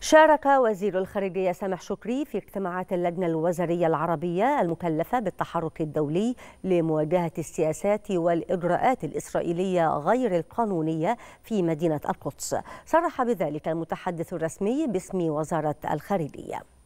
شارك وزير الخارجية سامح شكري في اجتماعات اللجنة الوزارية العربية المكلفة بالتحرك الدولي لمواجهة السياسات والإجراءات الإسرائيلية غير القانونية في مدينة القدس صرح بذلك المتحدث الرسمي باسم وزارة الخارجية